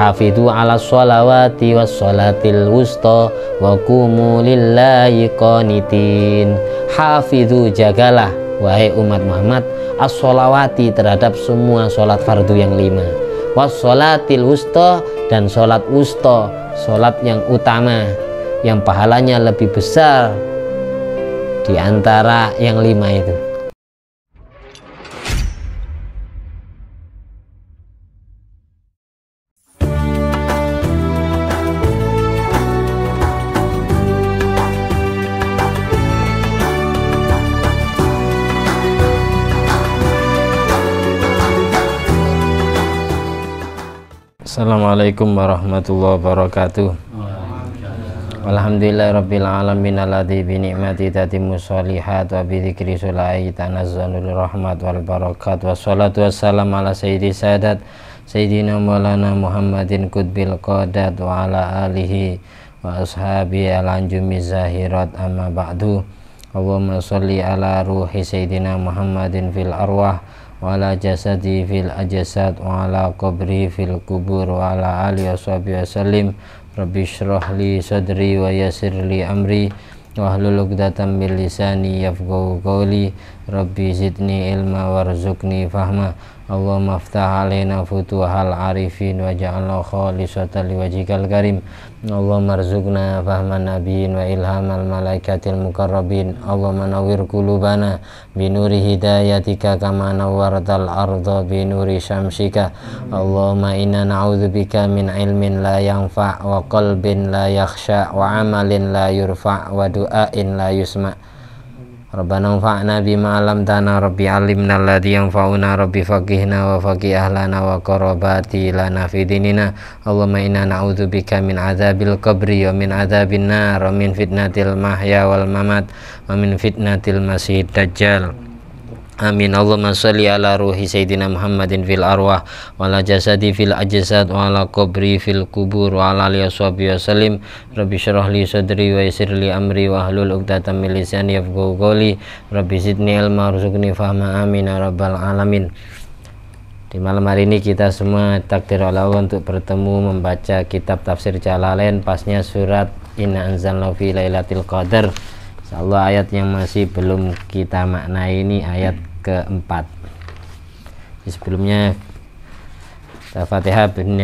Hafidhu ala sholawati wa sholatil wusta wa kumu lillahi qanitin Hafidhu jagalah wahai umat Muhammad as terhadap semua sholat fardu yang lima was sholatil wusta dan sholat wusta sholat yang utama yang pahalanya lebih besar di antara yang lima itu Assalamualaikum warahmatullahi wabarakatuh. Alhamdulillah rabbil alamin alladzi bi ni'mati tatimmu sholihat wa bi dzikri sulai tanazzalul rahmat wal barakat wassalatu wassalamu ala sayyidi sadat sayyidina maulana Muhammadin qudbil qadat wa ala alihi wa ashabi al anjumi zahirat amma ba'du Allahumma sholli ala ruhi sayyidina Muhammadin fil arwah wala jasadi fil ajasad wala qabri fil kubur wala ali ashabi wasallim rabbi syrah li sadri wa yasirli li amri wahlul uqdatan min lisani yafqahu qawli rabbi zidni ilma warzuqni fahma Allahumma aftah alaina futuhal arifin wa ja'alna khalisatan liwajhikal karim Allahumma marzukna fahman nabiyin wa ilhamal malaikatil mukarrabin Allahumma nawir kulubana binuri hidayatika kama nawartal arda binuri syamsika Allahumma inna na'udzubika min ilmin la yangfa' wa qalbin la yakhsha' wa amalin la yurfa' wa du'ain la yusma' Rabbana fa'na bima tana rabbi alimna alladhi fa'una rabbi faqihna wa faqih ahlana wa korobati lana fi dinina Allahumma inna bika min azabil qabri wa min 'adzabin nar wa min fitnatil mahya wal mamat wa min fitnatil masih dajjal Amin Allahumma salli ala ruhi Sayyidina Muhammadin fil arwah wa ala jasadi fil ajasad, wa ala qabri fil kubur wa ala alihi wa Rabbi syrah li sadri wa yisir li amri wa ahlul uqdatan min lisani yafqahu Rabbi zidni ilma warzuqni fahma amin ya rabbal alamin di malam hari ini kita semua takdir Allah untuk bertemu membaca kitab tafsir Jalalain pasnya surat Inna anzalna fi lailatul qadar Insyaallah ayat yang masih belum kita maknai ini ayat keempat Di sebelumnya Fatihah bin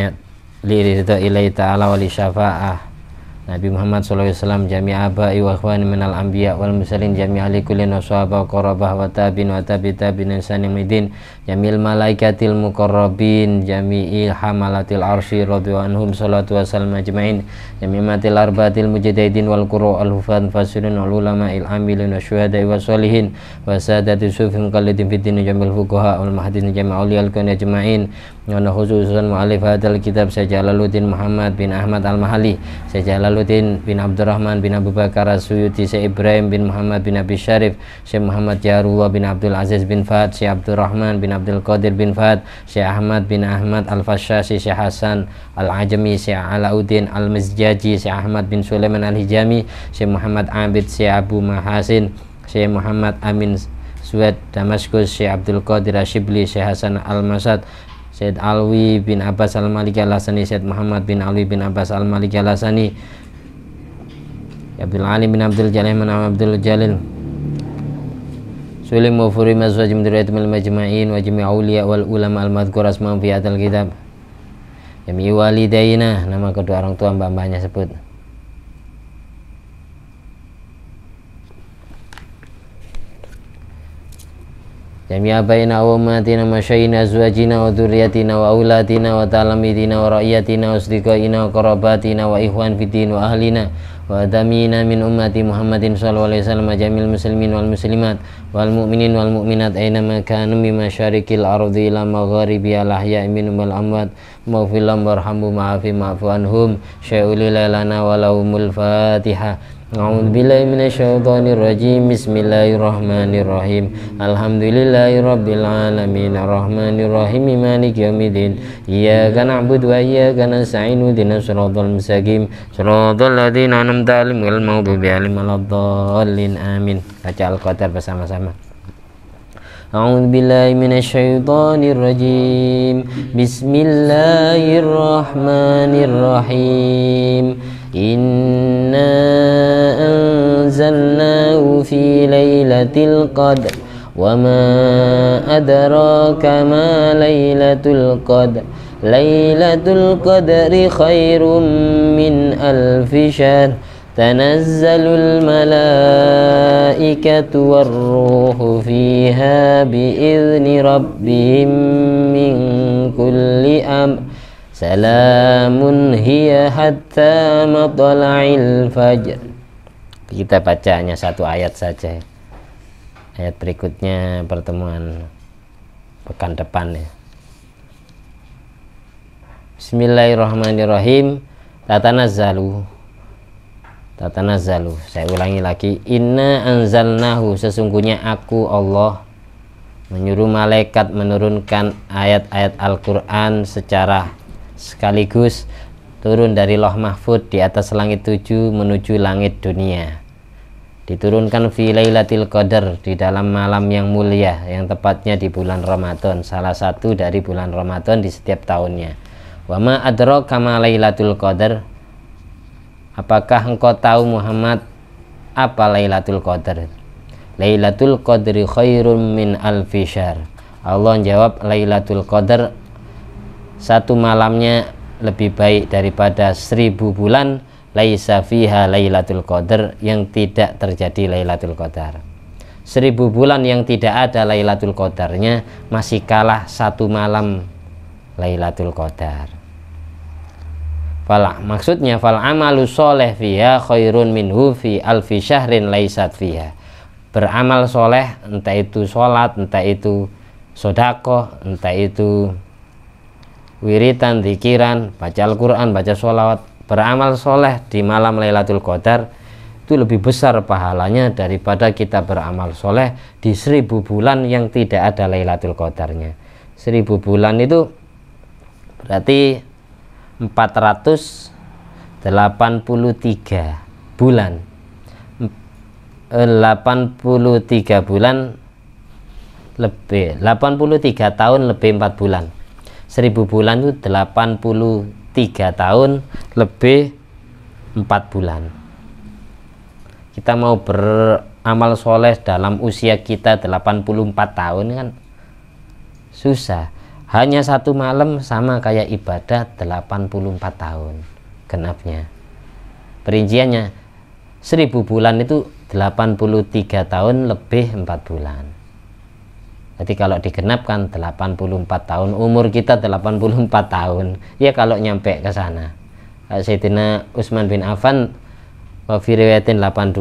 li itu ilai ta'ala wali syafa'ah Nabi Muhammad SAW jami'a abai wa min al anbiya wal musalin jami'a ali wa sahabah wa qarabah wa tabin wa tabita bin insanim idin jami'il malaikatil muqarrabin jami'il hamalatil arshi radhu anhum salatu wa salam ajma'in jami'atil arbatil mujididin wal kuro al hufan fasirin wal ulama il amilin wa syuhadai wa salihin wa sadati sufim qalidin fitin jami'il fukuha wal mahdin jami'ul yalkan ajma'in Nyono khususan mu'alif hadal kitab Syekh Jalaluddin Muhammad bin Ahmad Al-Mahali Syekh Jalaluddin bin Abdurrahman bin Abu Bakar suyuti Syekh Ibrahim bin Muhammad bin Abi Sharif Syekh Muhammad Jarullah bin Abdul Aziz bin Fahad Syekh Abdurrahman bin Abdul Qadir bin Fahad Syekh Ahmad bin Ahmad Al-Fashasi Syekh Hasan Al-Ajami Syekh Alauddin Al-Mizjaji Syekh Ahmad bin Sulaiman Al-Hijami Syekh Muhammad Abid Syekh Abu Mahasin Syekh Muhammad Amin Suwet Damaskus Syekh Abdul Qadir Asyibli Syekh Hasan Al-Masad Syed Alwi bin Abbas al malik Al-Hasani Syed Muhammad bin Alwi bin Abbas al malik Al-Hasani Abdul Ali bin Abdul Jalil bin Abdul Jalil Sulim wa furi mazwaj min dirayatul majma'in wa jami' awliya wal ulama al-madhkur asma fi al kitab Jami walidaina nama kedua orang tua mbak-mbaknya sebut جميع بين أمهاتنا ومشايخنا وأزواجنا وذرياتنا وأولادنا وتلاميذنا ورعيتنا وأصدقائنا وقراباتنا وإخوان في الدين وأهلنا وأدمينا من أمة محمد صلى الله عليه وسلم جميع المسلمين والمسلمات والمؤمنين والمؤمنات أينما كانوا من مشارق الأرض إلى مغاربها الأحياء منهم والأموات واغفر لهم وارحمهم وعافهم واعف عنهم شيء لنا ولهم الفاتحة أعوذ بالله من الشيطان الرجيم بسم الله الرحمن الرحيم الحمد لله رب العالمين الرحمن الرحيم مالك يوم الدين إياك نعبد وإياك نستعين اهدنا الصراط المستقيم صراط الذين أنعمت عليهم غير المغضوب عليهم ولا الضالين آمين بقى القدر بسامة سامة أعوذ بالله من الشيطان الرجيم بسم الله الرحمن الرحيم إِنَّا أنزلناه في ليلة القدر وما أدراك ما ليلة القدر ليلة القدر خير من ألف شهر تنزل الملائكة والروح فيها بإذن ربهم من كل أمر سلام هي حتى مطلع الفجر kita baca hanya satu ayat saja ayat berikutnya pertemuan pekan depan ya Bismillahirrahmanirrahim tatanazzalu tatanazzalu saya ulangi lagi inna anzalnahu sesungguhnya aku Allah menyuruh malaikat menurunkan ayat-ayat Al-Qur'an secara sekaligus turun dari loh mahfud di atas langit tujuh menuju langit dunia diturunkan fi Lailatul Qadar di dalam malam yang mulia yang tepatnya di bulan Ramadan salah satu dari bulan Ramadan di setiap tahunnya wa ma adraka ma Lailatul Qadar apakah engkau tahu Muhammad apa Lailatul Qadar Lailatul Qadri khairun min Al syahr Allah menjawab Lailatul Qadar satu malamnya lebih baik daripada seribu bulan laisa fiha lailatul qadar yang tidak terjadi lailatul qadar seribu bulan yang tidak ada lailatul qadarnya masih kalah satu malam lailatul qadar fal maksudnya fal amalu soleh fiha khairun minhu fi alfi syahrin laisat fiha beramal soleh entah itu sholat entah itu sodako entah itu wiritan, zikiran, baca Al-Quran, baca sholawat, beramal soleh di malam Lailatul Qadar itu lebih besar pahalanya daripada kita beramal soleh di seribu bulan yang tidak ada Lailatul Qadarnya. Seribu bulan itu berarti 483 bulan. 83 bulan lebih 83 tahun lebih 4 bulan 1000 bulan itu 83 tahun lebih 4 bulan kita mau beramal soleh dalam usia kita 84 tahun kan susah hanya satu malam sama kayak ibadah 84 tahun genapnya perinciannya 1000 bulan itu 83 tahun lebih 4 bulan jadi kalau digenapkan 84 tahun, umur kita 84 tahun. Ya kalau nyampe ke sana. Sayyidina Utsman bin Affan wa fi 82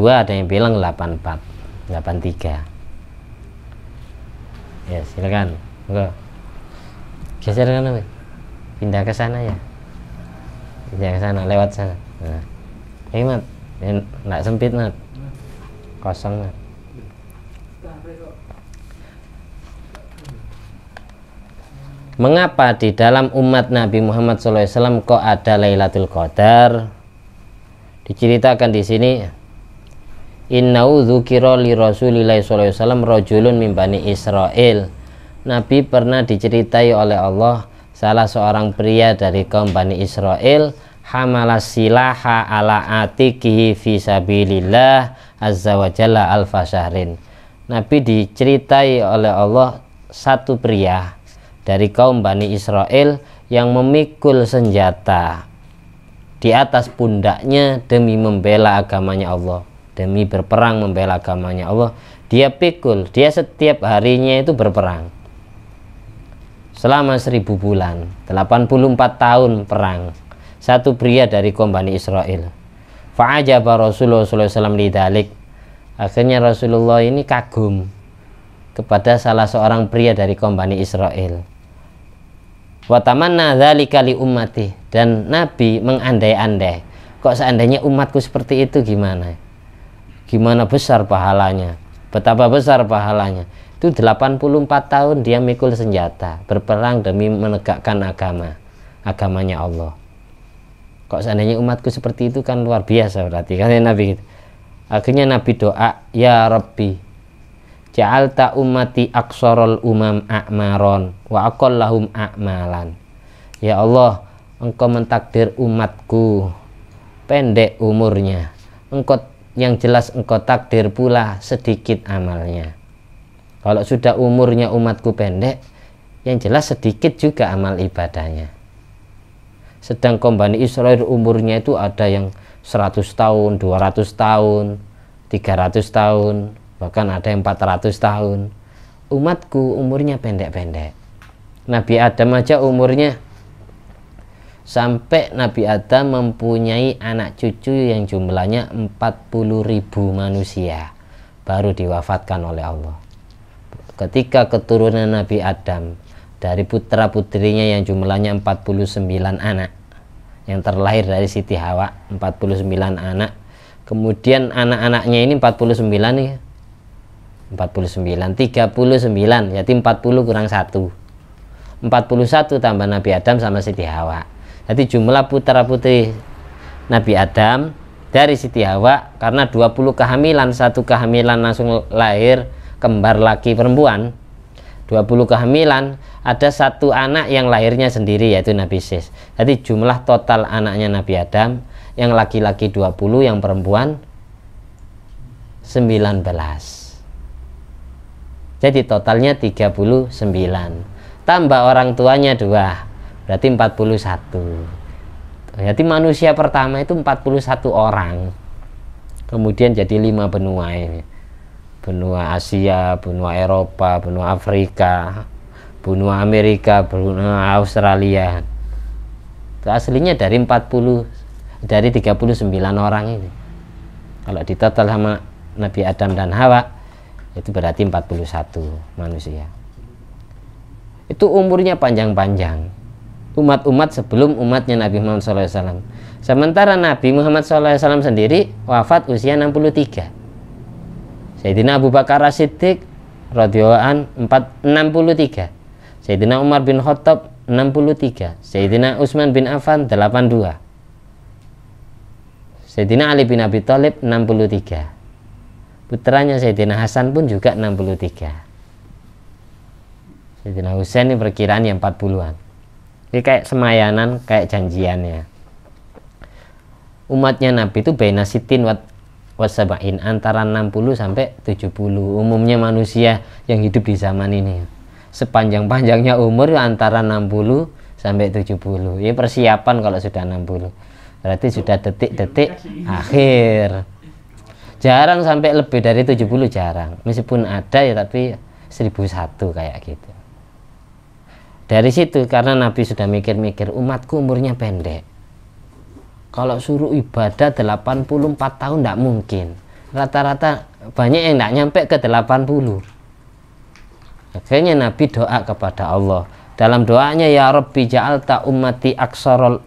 ada yang bilang 84, 83. Ya, silakan. enggak, Geser kan, Pindah ke sana ya. Pindah ke sana, lewat sana. Nah. Hey, eh, Mat. Eh, enggak sempit, Mat. Kosong, Mat. mengapa di dalam umat Nabi Muhammad SAW kok ada Lailatul Qadar? Diceritakan di sini Innau dzukira li Rasulillah sallallahu alaihi wasallam rajulun min Bani Israel. Nabi pernah diceritai oleh Allah salah seorang pria dari kaum Bani Israel hamalas silaha ala atikihi fi sabilillah azza wa jalla alfa syahrin. Nabi diceritai oleh Allah satu pria dari kaum Bani Israel yang memikul senjata di atas pundaknya demi membela agamanya Allah demi berperang membela agamanya Allah dia pikul dia setiap harinya itu berperang selama seribu bulan 84 tahun perang satu pria dari kaum Bani Israel fa'ajaba Rasulullah SAW lidalik akhirnya Rasulullah ini kagum kepada salah seorang pria dari kaum Bani Israel watamanna dzalika li ummati dan nabi mengandai-andai kok seandainya umatku seperti itu gimana gimana besar pahalanya betapa besar pahalanya itu 84 tahun dia mikul senjata berperang demi menegakkan agama agamanya Allah kok seandainya umatku seperti itu kan luar biasa berarti kan nabi akhirnya nabi doa ya Rabbi Ja'alta ummati aksorol umam a'maron wa aqallahum a'malan. Ya Allah, engkau mentakdir umatku pendek umurnya. Engkau yang jelas engkau takdir pula sedikit amalnya. Kalau sudah umurnya umatku pendek, yang jelas sedikit juga amal ibadahnya. Sedang kombani Israel umurnya itu ada yang 100 tahun, 200 tahun, 300 tahun, bahkan ada yang 400 tahun umatku umurnya pendek-pendek Nabi Adam aja umurnya sampai Nabi Adam mempunyai anak cucu yang jumlahnya 40 ribu manusia baru diwafatkan oleh Allah ketika keturunan Nabi Adam dari putra putrinya yang jumlahnya 49 anak yang terlahir dari Siti Hawa 49 anak kemudian anak-anaknya ini 49 nih 49 39 jadi 40 kurang 1 41 tambah Nabi Adam sama Siti Hawa jadi jumlah putra putri Nabi Adam dari Siti Hawa karena 20 kehamilan satu kehamilan langsung lahir kembar laki perempuan 20 kehamilan ada satu anak yang lahirnya sendiri yaitu Nabi Sis jadi jumlah total anaknya Nabi Adam yang laki-laki 20 yang perempuan 19 jadi totalnya 39 tambah orang tuanya dua berarti 41 berarti manusia pertama itu 41 orang kemudian jadi lima benua ini benua Asia benua Eropa benua Afrika benua Amerika benua Australia itu aslinya dari 40 dari 39 orang ini kalau ditotal sama Nabi Adam dan Hawa itu berarti 41 manusia itu umurnya panjang-panjang umat-umat sebelum umatnya Nabi Muhammad SAW sementara Nabi Muhammad SAW sendiri wafat usia 63 Sayyidina Abu Bakar Siddiq radhiyallahu 63 Sayyidina Umar bin Khattab 63 Sayyidina Utsman bin Affan 82 Sayyidina Ali bin Abi Thalib 63 putranya Sayyidina Hasan pun juga 63 Sayyidina Husain ini perkiraan yang 40-an ini kayak semayanan kayak janjiannya umatnya Nabi itu baina sitin wat wasabain antara 60 sampai 70 umumnya manusia yang hidup di zaman ini sepanjang-panjangnya umur antara 60 sampai 70 ini persiapan kalau sudah 60 berarti sudah detik-detik iya, akhir jarang sampai lebih dari 70 jarang meskipun ada ya tapi 1001 kayak gitu dari situ karena Nabi sudah mikir-mikir umatku umurnya pendek kalau suruh ibadah 84 tahun tidak mungkin rata-rata banyak yang tidak nyampe ke 80 akhirnya Nabi doa kepada Allah dalam doanya ya Rabbi ja'alta ummati aksarol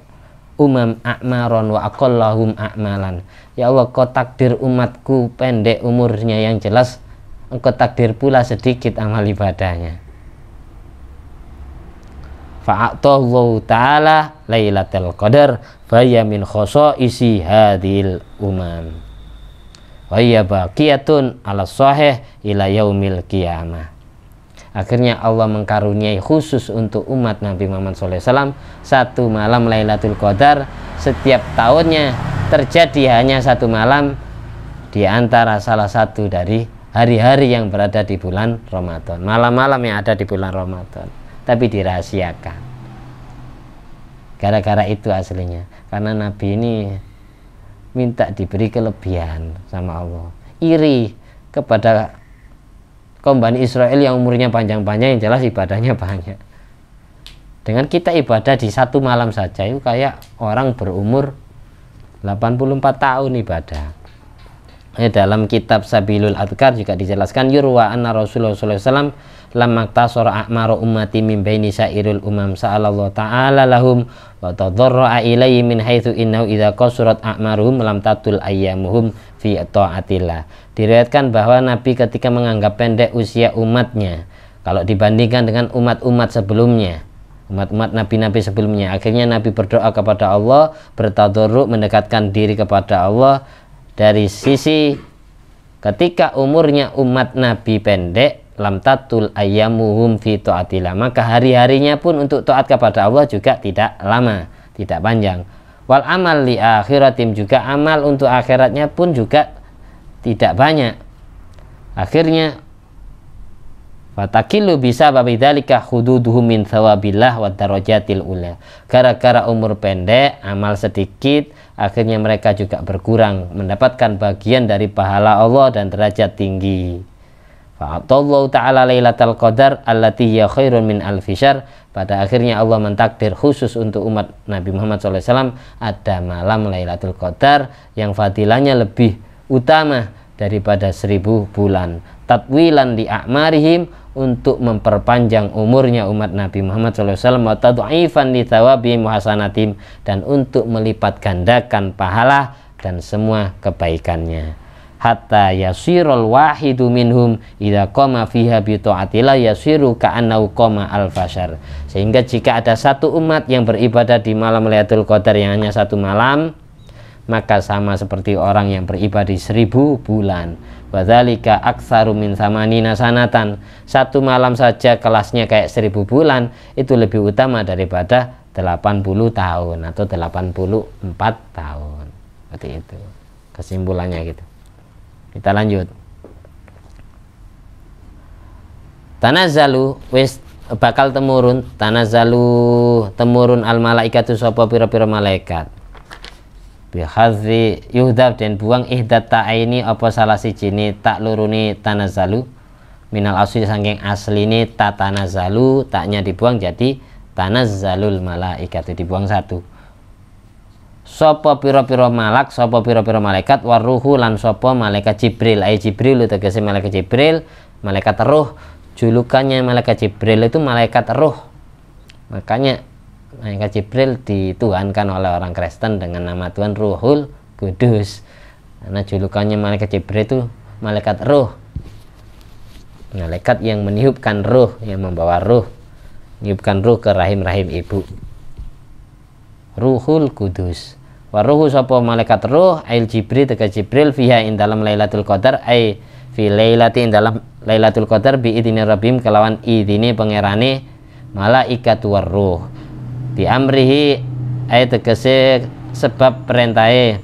umam a'maron wa aqallahum a'malan Ya Allah kau takdir umatku pendek umurnya yang jelas Engkau takdir pula sedikit amal ibadahnya Fa'atallahu ta'ala laylatil Qadar Faya min isi hadil umam Wa baqiyatun ala sahih ila yaumil qiyamah Akhirnya Allah mengkaruniai khusus untuk umat Nabi Muhammad SAW satu malam Lailatul Qadar setiap tahunnya terjadi hanya satu malam di antara salah satu dari hari-hari yang berada di bulan Ramadan malam-malam yang ada di bulan Ramadan tapi dirahasiakan gara-gara itu aslinya karena Nabi ini minta diberi kelebihan sama Allah iri kepada kaum Bani Israel yang umurnya panjang-panjang yang jelas ibadahnya banyak dengan kita ibadah di satu malam saja itu kayak orang berumur 84 tahun ibadah ya, dalam kitab Sabilul Adkar juga dijelaskan yurwa anna Rasulullah SAW lamma tasor akmaru ummati min baini sa'iril umam sa'alallahu ta'ala lahum wa tadarra'a ilayhi min haitsu innahu idza qasurat akmaruhum lam tatul ayyamuhum fi taatillah diriwayatkan bahwa nabi ketika menganggap pendek usia umatnya kalau dibandingkan dengan umat-umat sebelumnya umat-umat nabi-nabi sebelumnya akhirnya nabi berdoa kepada Allah bertadarruk mendekatkan diri kepada Allah dari sisi ketika umurnya umat nabi pendek lam tatul ayyamuhum fi taatillah maka hari-harinya pun untuk taat kepada Allah juga tidak lama tidak panjang wal amal li akhiratim juga amal untuk akhiratnya pun juga tidak banyak akhirnya Fatakilu bisa babidalika hududuhu min thawabillah wa darajatil ula. Gara-gara umur pendek, amal sedikit, akhirnya mereka juga berkurang mendapatkan bagian dari pahala Allah dan derajat tinggi. Fa'atallahu ta'ala lailatul qadar allati ya khairun min alfisyar. Pada akhirnya Allah mentakdir khusus untuk umat Nabi Muhammad SAW ada malam Lailatul Qadar yang fadilahnya lebih utama daripada seribu bulan. Tatwilan di a'marihim untuk memperpanjang umurnya umat Nabi Muhammad SAW wa tadu'ifan li thawabi muhasanatim dan untuk melipat gandakan pahala dan semua kebaikannya hatta yasirul wahidu minhum idza qama fiha bi taatillah yasiru ka'annahu qama al-fashar. Sehingga jika ada satu umat yang beribadah di malam Lailatul Qadar yang hanya satu malam, maka sama seperti orang yang beribadah di seribu bulan. Wadzalika aksaru min samanina sanatan. Satu malam saja kelasnya kayak seribu bulan, itu lebih utama daripada 80 tahun atau 84 tahun. Seperti itu. Kesimpulannya gitu. Kita lanjut. zalu wis eh, bakal temurun zalu temurun al malaikatu sapa pira-pira malaikat. Bihadzi yuhdab dan buang ihdat ta'aini apa salah si jini tak luruni zalu. minal asli sangking asli ini tak zalu taknya dibuang jadi tanazalul malaikatu dibuang satu Sopo piro piro malak sopo piro piro malaikat waruhu lan sopo malaikat Jibril ay Jibril kasih malaikat Jibril malaikat roh julukannya malaikat Jibril itu malaikat roh makanya malaikat Jibril dituhankan oleh orang Kristen dengan nama Tuhan Ruhul Kudus karena julukannya malaikat Jibril itu malaikat roh malaikat yang meniupkan roh yang membawa roh meniupkan roh ke rahim-rahim ibu Ruhul Kudus waruhu sopo malaikat ruh ail jibril teka jibril fiha in dalam lailatul qadar ai fi lailati in dalam lailatul qadar bi idini rabbim kelawan idini pangerane malaikat waruh bi amrihi ai tegese sebab perintahe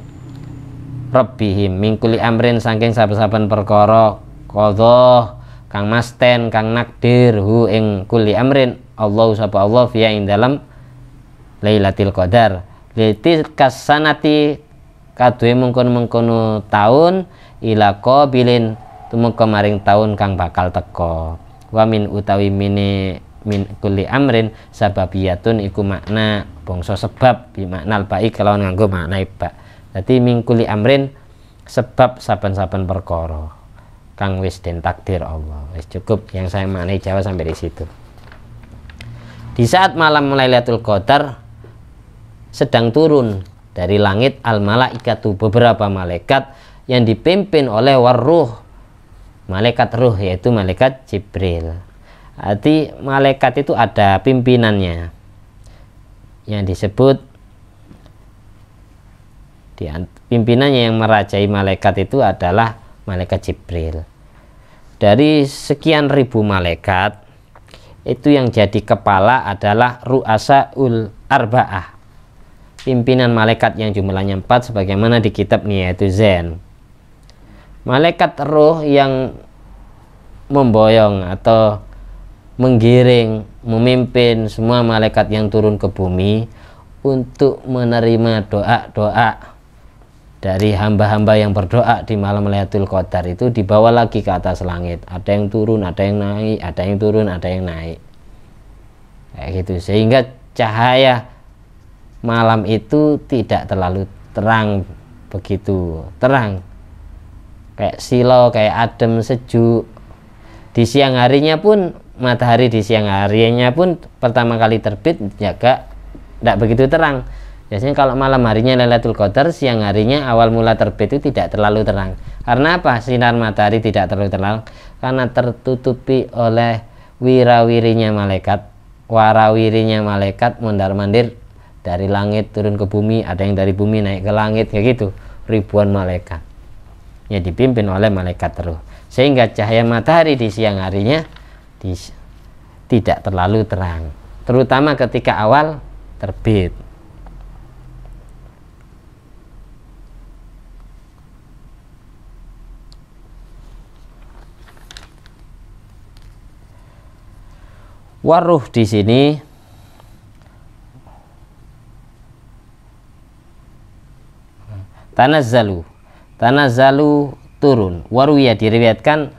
rabbihim mingkuli amrin saking saben-saben perkara qadha kang masten kang nakdir hu ing kuli amrin Allah sapa Allah fiha ing dalam lailatul qadar Beti kasanati kadue mengkono-mengkono tahun ila bilin tumeka maring tahun kang bakal teko. Wamin utawi mini min kuli amrin sababiyatun iku makna bongso sebab bi maknal baik kalau nganggo makna iba. jadi min kuli amrin sebab saben-saben perkara kang wis den takdir Allah. Wis cukup yang saya maknai Jawa sampai di situ. Di saat malam Lailatul Qadar sedang turun dari langit al-malaikatu beberapa malaikat yang dipimpin oleh warruh malaikat ruh yaitu malaikat Jibril arti malaikat itu ada pimpinannya yang disebut di, pimpinannya yang merajai malaikat itu adalah malaikat Jibril dari sekian ribu malaikat itu yang jadi kepala adalah ru'asaul arba'ah pimpinan malaikat yang jumlahnya empat sebagaimana di kitab ini yaitu Zen malaikat roh yang memboyong atau menggiring memimpin semua malaikat yang turun ke bumi untuk menerima doa-doa dari hamba-hamba yang berdoa di malam Lailatul Qadar itu dibawa lagi ke atas langit. Ada yang turun, ada yang naik, ada yang turun, ada yang naik. Kayak gitu. Sehingga cahaya malam itu tidak terlalu terang begitu terang kayak silo kayak adem sejuk di siang harinya pun matahari di siang harinya pun pertama kali terbit jaga ya tidak begitu terang biasanya kalau malam harinya Lailatul Qadar siang harinya awal mula terbit itu tidak terlalu terang karena apa sinar matahari tidak terlalu terang karena tertutupi oleh wirawirinya malaikat warawirinya malaikat mundar mandir dari langit turun ke bumi ada yang dari bumi naik ke langit kayak gitu ribuan malaikat yang dipimpin oleh malaikat terus sehingga cahaya matahari di siang harinya di, tidak terlalu terang terutama ketika awal terbit waruh di sini tanazzalu tanazzalu turun waruya diriwayatkan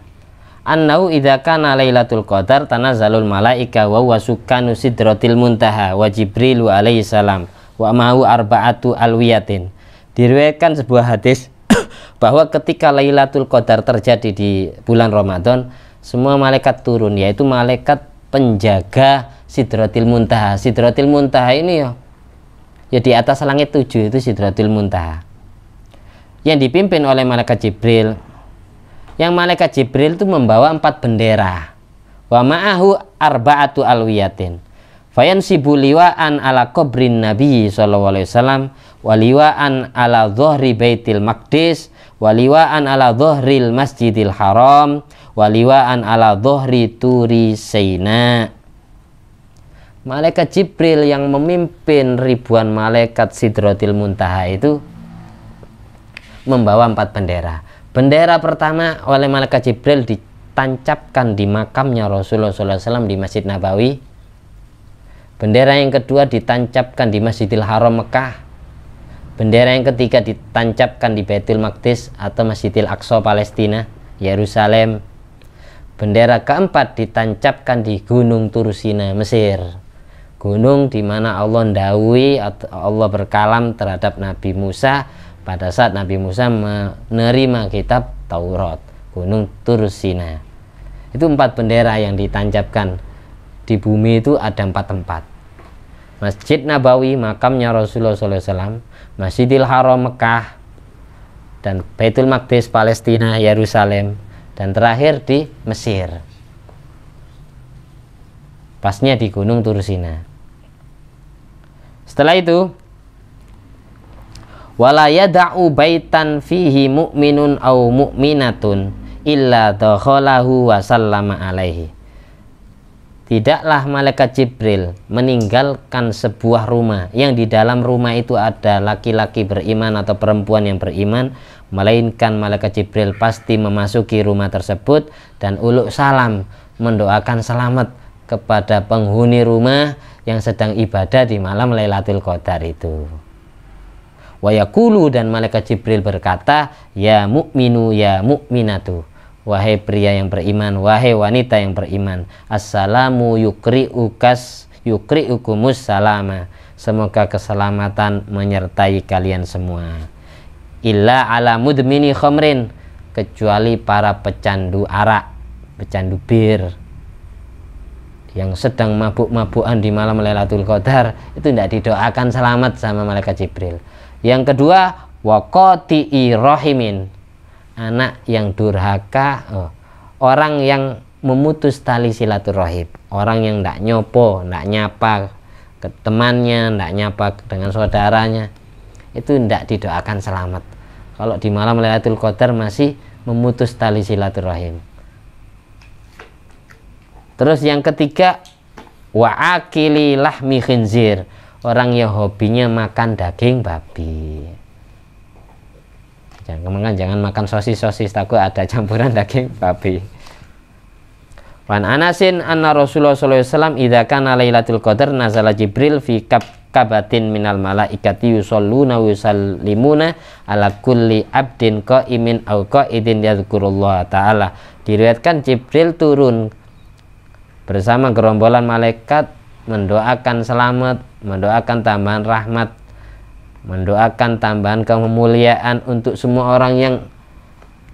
annau idza kana lailatul qadar tanazzalul malaika wa huwa sidratil muntaha wa jibril alaihi salam wa mahu arba'atu alwiyatin diriwayatkan sebuah hadis bahwa ketika lailatul qadar terjadi di bulan Ramadan semua malaikat turun yaitu malaikat penjaga sidratil muntaha sidratil muntaha ini ya ya di atas langit tujuh itu sidratil muntaha yang dipimpin oleh malaikat Jibril yang malaikat Jibril itu membawa empat bendera wa ma'ahu arba'atu alwiyatin fayansibu liwa'an ala qabrin nabi sallallahu alaihi wasallam liwa'an ala dhuhri baitil maqdis liwa'an ala dhuhril masjidil haram liwa'an ala dhuhri turi saina malaikat Jibril yang memimpin ribuan malaikat Sidrotil Muntaha itu membawa empat bendera. Bendera pertama oleh malaikat Jibril ditancapkan di makamnya Rasulullah SAW di Masjid Nabawi. Bendera yang kedua ditancapkan di Masjidil Haram Mekah. Bendera yang ketiga ditancapkan di Baitul Maqdis atau Masjidil Aqsa Palestina, Yerusalem. Bendera keempat ditancapkan di Gunung Turusina, Mesir. Gunung di mana Allah ndawi atau Allah berkalam terhadap Nabi Musa pada saat Nabi Musa menerima kitab Taurat Gunung Tursina itu empat bendera yang ditancapkan di bumi itu ada empat tempat Masjid Nabawi makamnya Rasulullah SAW Masjidil Haram Mekah dan Baitul Maqdis Palestina Yerusalem dan terakhir di Mesir pasnya di Gunung Tursina setelah itu wala yada'u baitan fihi mu'minun au mu'minatun illa dakhalahu wa alaihi Tidaklah malaikat Jibril meninggalkan sebuah rumah yang di dalam rumah itu ada laki-laki beriman atau perempuan yang beriman melainkan malaikat Jibril pasti memasuki rumah tersebut dan uluk salam mendoakan selamat kepada penghuni rumah yang sedang ibadah di malam Lailatul Qadar itu. Wayakulu dan malaikat Jibril berkata, Ya mukminu ya mukminatu. Wahai pria yang beriman, wahai wanita yang beriman. Assalamu yukri ukas yukri ukumus salama. Semoga keselamatan menyertai kalian semua. Illa ala mudmini khomrin. Kecuali para pecandu arak, pecandu bir, yang sedang mabuk-mabukan di malam Lailatul Qadar itu tidak didoakan selamat sama malaikat Jibril. Yang kedua, wakoti rohimin. Anak yang durhaka, oh, orang yang memutus tali silaturahim, orang yang tidak nyopo, tidak nyapa ke temannya, tidak nyapa dengan saudaranya, itu tidak didoakan selamat. Kalau di malam Lailatul Qadar masih memutus tali silaturahim. Terus yang ketiga, wa'akili lahmi khinzir orang yang hobinya makan daging babi jangan jangan makan sosis sosis takut ada campuran daging babi Wan Anasin anna Rasulullah sallallahu alaihi wasallam idza kana lailatul qadar nazala Jibril fi kab kabatin minal malaikati yusalluna wa yusallimuna ala kulli abdin qaimin aw qaidin yadhkurullaha taala diriwayatkan Jibril turun bersama gerombolan malaikat mendoakan selamat, mendoakan tambahan rahmat, mendoakan tambahan kemuliaan untuk semua orang yang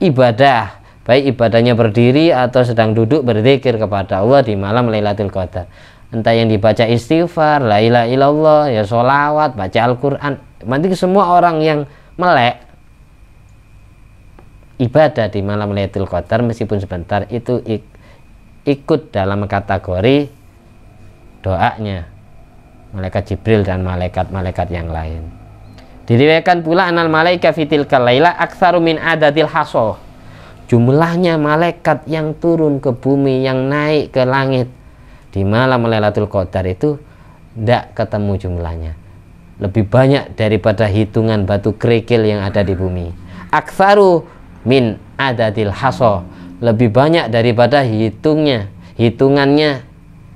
ibadah, baik ibadahnya berdiri atau sedang duduk berzikir kepada Allah di malam Lailatul Qadar. Entah yang dibaca istighfar, la ilaha illallah, ya sholawat, baca Al-Qur'an. Nanti semua orang yang melek ibadah di malam Lailatul Qadar meskipun sebentar itu ik ikut dalam kategori doanya malaikat Jibril dan malaikat-malaikat yang lain diriwayatkan pula anal malaika fitil kalaila aksaru min adatil haso jumlahnya malaikat yang turun ke bumi yang naik ke langit di malam Lailatul Qadar itu tidak ketemu jumlahnya lebih banyak daripada hitungan batu kerikil yang ada di bumi aksaru min adatil haso lebih banyak daripada hitungnya hitungannya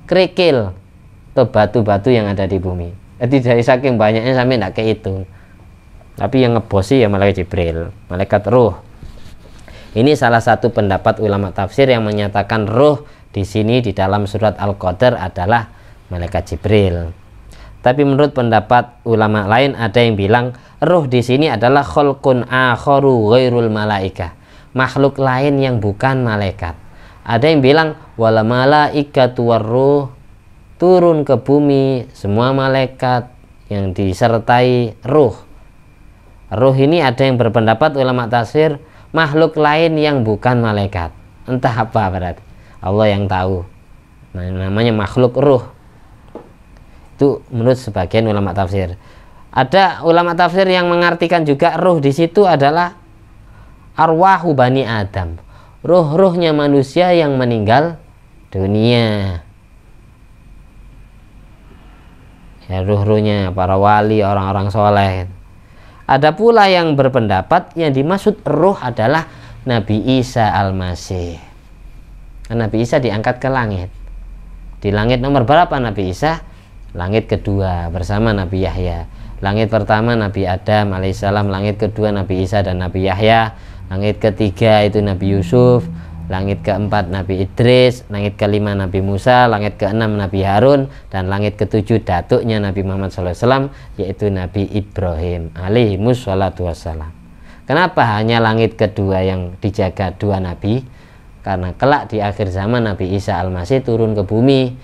kerikil atau batu-batu yang ada di bumi. Jadi dari saking banyaknya sampai tidak kehitung. Tapi yang ngebosi ya malaikat Jibril, malaikat ruh. Ini salah satu pendapat ulama tafsir yang menyatakan ruh di sini di dalam surat Al-Qadar adalah malaikat Jibril. Tapi menurut pendapat ulama lain ada yang bilang ruh di sini adalah kholkun akhoru ghairul malaika. Makhluk lain yang bukan malaikat. Ada yang bilang wala malaikatu ruh turun ke bumi semua malaikat yang disertai ruh. Ruh ini ada yang berpendapat ulama tafsir makhluk lain yang bukan malaikat. Entah apa berarti. Allah yang tahu. Nah, namanya makhluk ruh. Itu menurut sebagian ulama tafsir. Ada ulama tafsir yang mengartikan juga ruh di situ adalah arwahu bani Adam. Ruh-ruhnya manusia yang meninggal dunia ya ruh-ruhnya para wali orang-orang soleh ada pula yang berpendapat yang dimaksud ruh adalah Nabi Isa Al-Masih Nabi Isa diangkat ke langit di langit nomor berapa Nabi Isa langit kedua bersama Nabi Yahya langit pertama Nabi Adam alaihissalam langit kedua Nabi Isa dan Nabi Yahya langit ketiga itu Nabi Yusuf langit keempat Nabi Idris, langit kelima Nabi Musa, langit keenam Nabi Harun, dan langit ketujuh datuknya Nabi Muhammad SAW, yaitu Nabi Ibrahim alaihi wassalatu wassalam. Kenapa hanya langit kedua yang dijaga dua Nabi? Karena kelak di akhir zaman Nabi Isa Al-Masih turun ke bumi,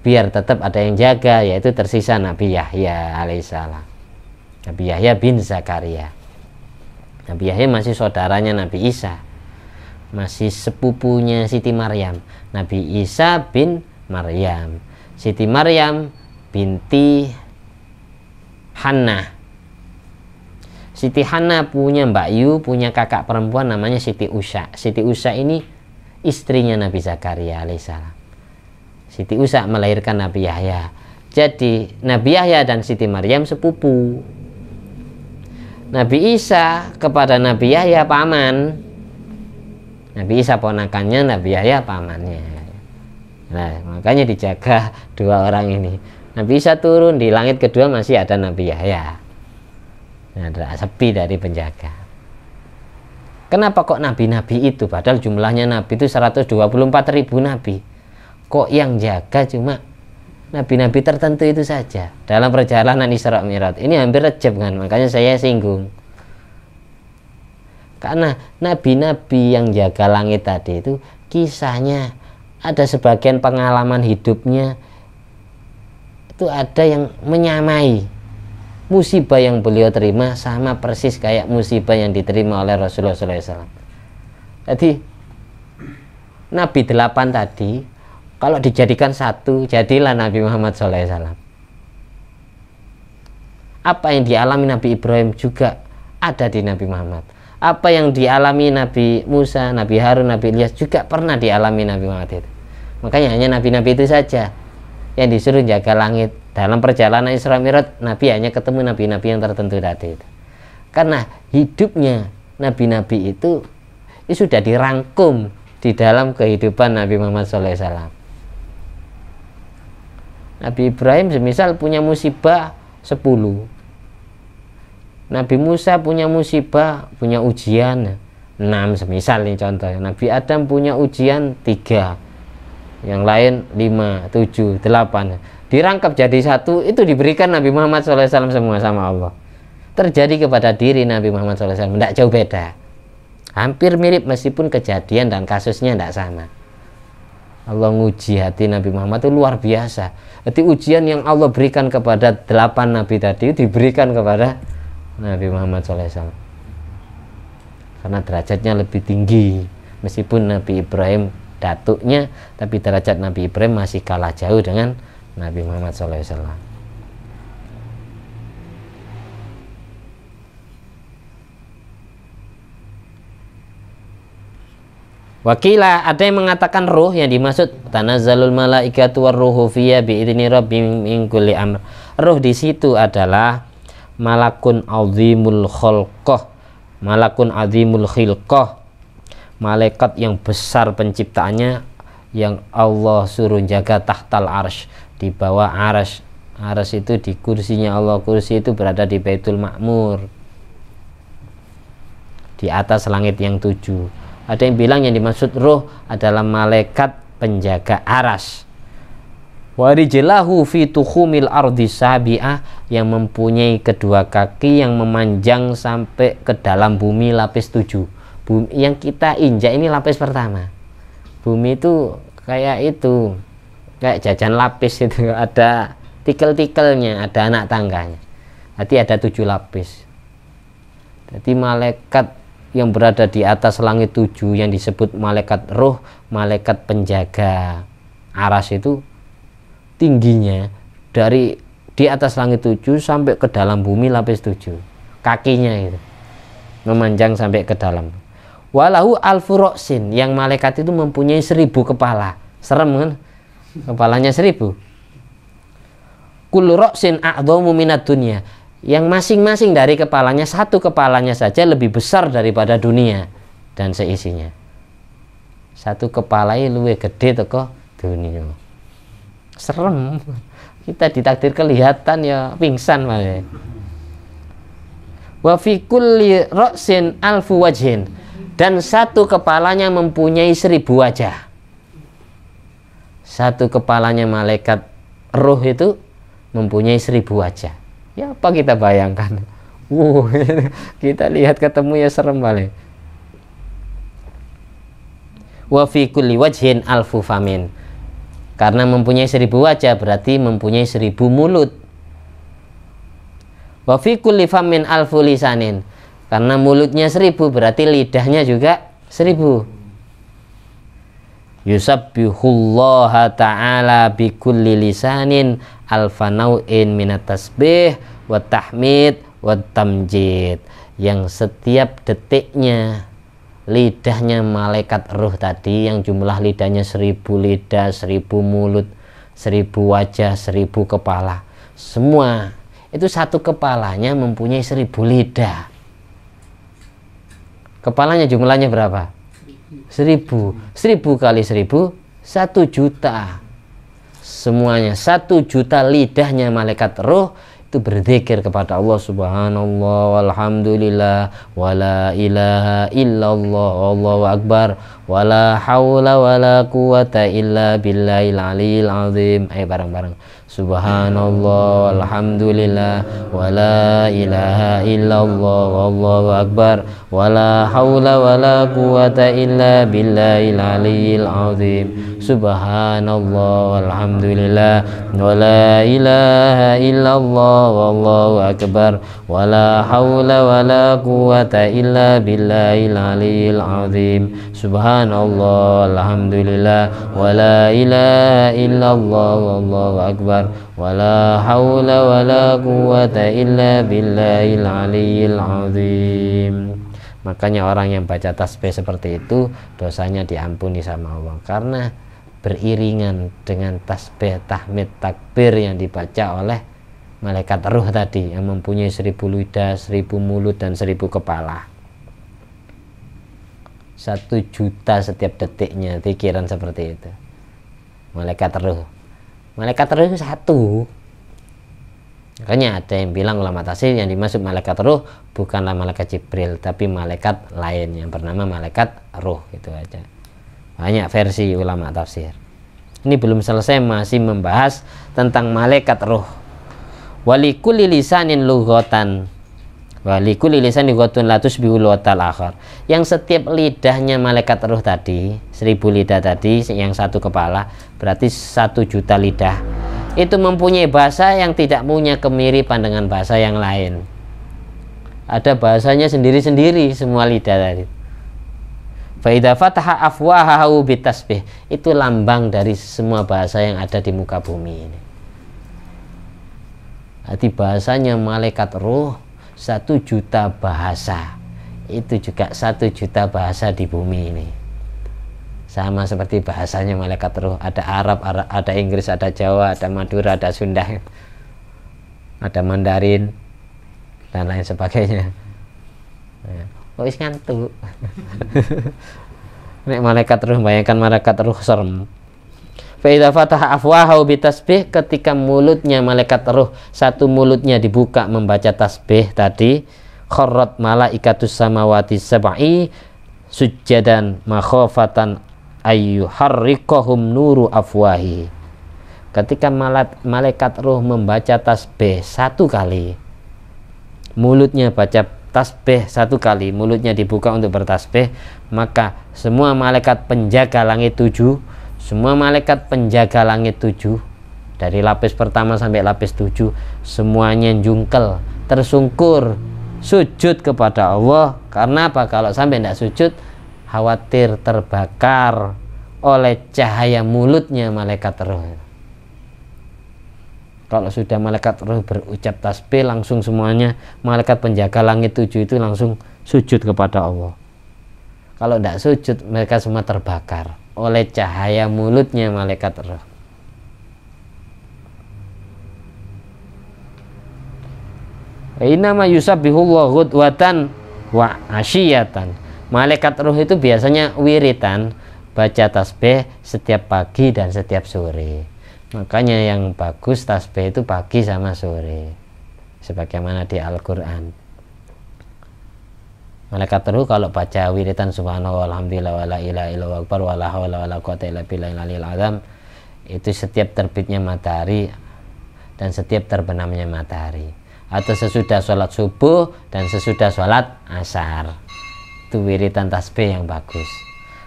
biar tetap ada yang jaga, yaitu tersisa Nabi Yahya alaihissalam. Nabi Yahya bin Zakaria. Nabi Yahya masih saudaranya Nabi Isa masih sepupunya Siti Maryam Nabi Isa bin Maryam Siti Maryam binti Hannah Siti Hana punya Mbak Yu, punya kakak perempuan namanya Siti Usha. Siti Usha ini istrinya Nabi Zakaria alaihissalam. Siti Usha melahirkan Nabi Yahya. Jadi Nabi Yahya dan Siti Maryam sepupu. Nabi Isa kepada Nabi Yahya paman. Nabi Isa ponakannya, Nabi Yahya pamannya. Nah, makanya dijaga dua orang ini. Nabi Isa turun di langit kedua masih ada Nabi Yahya. Nah, sepi dari penjaga. Kenapa kok nabi-nabi itu? Padahal jumlahnya nabi itu 124 ribu nabi. Kok yang jaga cuma nabi-nabi tertentu itu saja dalam perjalanan Isra Mi'raj. Ini hampir rejab kan, makanya saya singgung. Karena nabi-nabi yang jaga langit tadi itu kisahnya ada sebagian pengalaman hidupnya itu ada yang menyamai musibah yang beliau terima sama persis kayak musibah yang diterima oleh Rasulullah SAW. Jadi Nabi delapan tadi kalau dijadikan satu jadilah Nabi Muhammad SAW. Apa yang dialami Nabi Ibrahim juga ada di Nabi Muhammad apa yang dialami Nabi Musa, Nabi Harun, Nabi Ilyas juga pernah dialami Nabi Muhammad itu. Makanya hanya nabi-nabi itu saja yang disuruh jaga langit. Dalam perjalanan Isra Mi'raj, Nabi hanya ketemu nabi-nabi yang tertentu tadi itu. Karena hidupnya nabi-nabi itu, itu sudah dirangkum di dalam kehidupan Nabi Muhammad SAW. Nabi Ibrahim semisal punya musibah 10 Nabi Musa punya musibah, punya ujian 6 semisal nih contohnya. Nabi Adam punya ujian tiga, Yang lain lima, tujuh, delapan. Dirangkap jadi satu, itu diberikan Nabi Muhammad SAW semua sama Allah. Terjadi kepada diri Nabi Muhammad SAW, tidak jauh beda. Hampir mirip meskipun kejadian dan kasusnya tidak sama. Allah nguji hati Nabi Muhammad itu luar biasa. Jadi ujian yang Allah berikan kepada delapan Nabi tadi diberikan kepada Nabi Muhammad SAW karena derajatnya lebih tinggi meskipun Nabi Ibrahim datuknya tapi derajat Nabi Ibrahim masih kalah jauh dengan Nabi Muhammad SAW Wakilah ada yang mengatakan ruh yang dimaksud tanazalul malaikatu warruhu fiya bi rabbim min kulli amr. Ruh di situ adalah malakun azimul khalqah malakun azimul khilqah malaikat yang besar penciptaannya yang Allah suruh jaga tahtal arsh di bawah arsh arsh itu di kursinya Allah kursi itu berada di Baitul Makmur di atas langit yang tujuh ada yang bilang yang dimaksud roh adalah malaikat penjaga Arsh warijlahu fi tuhumil ardi sabi'ah yang mempunyai kedua kaki yang memanjang sampai ke dalam bumi lapis tujuh bumi yang kita injak ini lapis pertama bumi itu kayak itu kayak jajan lapis itu ada tikel-tikelnya ada anak tangganya Tadi ada tujuh lapis jadi malaikat yang berada di atas langit tujuh yang disebut malaikat roh malaikat penjaga aras itu tingginya dari di atas langit tujuh sampai ke dalam bumi lapis tujuh kakinya itu memanjang sampai ke dalam walau alfuroksin yang malaikat itu mempunyai seribu kepala serem kan kepalanya seribu kuluroksin a'dhamu minat dunia yang masing-masing dari kepalanya satu kepalanya saja lebih besar daripada dunia dan seisinya satu kepala ini lebih gede toko dunia serem kita ditakdir kelihatan ya pingsan malah wa fi kulli ra'sin alfu wajhin dan satu kepalanya mempunyai seribu wajah satu kepalanya malaikat roh itu mempunyai seribu wajah ya apa kita bayangkan uh kita lihat ketemu ya serem balik wa fi kulli wajhin alfu famin karena mempunyai seribu wajah berarti mempunyai seribu mulut. Wa fi kulli famin alfu lisanin. Karena mulutnya seribu berarti lidahnya juga seribu. Yusabbihullaha ta'ala bi kulli lisanin alfa nau'in minat tasbih wa tahmid wa tamjid yang setiap detiknya lidahnya malaikat ruh tadi yang jumlah lidahnya seribu lidah, seribu mulut, seribu wajah, seribu kepala. Semua itu satu kepalanya mempunyai seribu lidah. Kepalanya jumlahnya berapa? Seribu. Seribu kali seribu, satu juta. Semuanya satu juta lidahnya malaikat ruh itu berzikir kepada Allah subhanallah walhamdulillah wala ilaha illallah Allahu akbar wala hawla wala quwata illa billahil aliyil azim ayo eh, bareng-bareng subhanallah walhamdulillah wala ilaha illallah Allahu akbar wala hawla wala quwata illa billahil aliyil azim subhanallah walhamdulillah wa la ilaha illallah wallahu akbar wa la hawla wa la quwata illa billahil aliyil azim subhanallah alhamdulillah wa la ilaha illallah wallahu akbar wa la hawla wa la quwata illa billahil aliyil azim Makanya orang yang baca tasbih seperti itu dosanya diampuni sama Allah karena beriringan dengan tasbih tahmid takbir yang dibaca oleh malaikat ruh tadi yang mempunyai seribu lidah, seribu mulut dan seribu kepala satu juta setiap detiknya pikiran seperti itu malaikat ruh malaikat ruh satu makanya ada yang bilang ulama tafsir yang dimaksud malaikat ruh bukanlah malaikat Jibril tapi malaikat lain yang bernama malaikat ruh gitu aja banyak versi ulama tafsir. Ini belum selesai masih membahas tentang malaikat ruh. Walikuli lisanin lugotan Walikuli lisan yugotun latus biuluatal akhar. Yang setiap lidahnya malaikat ruh tadi Seribu lidah tadi yang satu kepala Berarti satu juta lidah Itu mempunyai bahasa yang tidak punya kemiripan dengan bahasa yang lain Ada bahasanya sendiri-sendiri semua lidah tadi Faidah fataha afwahahu bitasbih. Itu lambang dari semua bahasa yang ada di muka bumi ini. Arti bahasanya malaikat ruh satu juta bahasa. Itu juga satu juta bahasa di bumi ini. Sama seperti bahasanya malaikat ruh. Ada Arab, ada Inggris, ada Jawa, ada Madura, ada Sunda. Ada Mandarin dan lain sebagainya. Ya kok is ngantuk nek malaikat ruh bayangkan malaikat ruh serem Faidah fatah afwahau bitasbih ketika mulutnya malaikat ruh satu mulutnya dibuka membaca tasbih tadi malah ikatus malaikatus samawati sab'i sujadan makhofatan ayyuharrikohum nuru afwahi ketika malat, malaikat ruh membaca tasbih satu kali mulutnya baca tasbih satu kali mulutnya dibuka untuk bertasbih maka semua malaikat penjaga langit tujuh semua malaikat penjaga langit tujuh dari lapis pertama sampai lapis tujuh semuanya jungkel tersungkur sujud kepada Allah karena apa kalau sampai tidak sujud khawatir terbakar oleh cahaya mulutnya malaikat terus kalau sudah malaikat roh berucap tasbih langsung semuanya malaikat penjaga langit tujuh itu langsung sujud kepada Allah kalau tidak sujud mereka semua terbakar oleh cahaya mulutnya malaikat roh Inama yusabihullah ghudwatan wa asyiyatan. Malaikat ruh itu biasanya wiritan, baca tasbih setiap pagi dan setiap sore makanya yang bagus tasbih itu pagi sama sore sebagaimana di Al-Quran mereka terus kalau baca wiritan subhanallah alhamdulillah wala ila ila akbar wala hawla wala quwata illa billahil azam itu setiap terbitnya matahari dan setiap terbenamnya matahari atau sesudah sholat subuh dan sesudah sholat asar itu wiritan tasbih yang bagus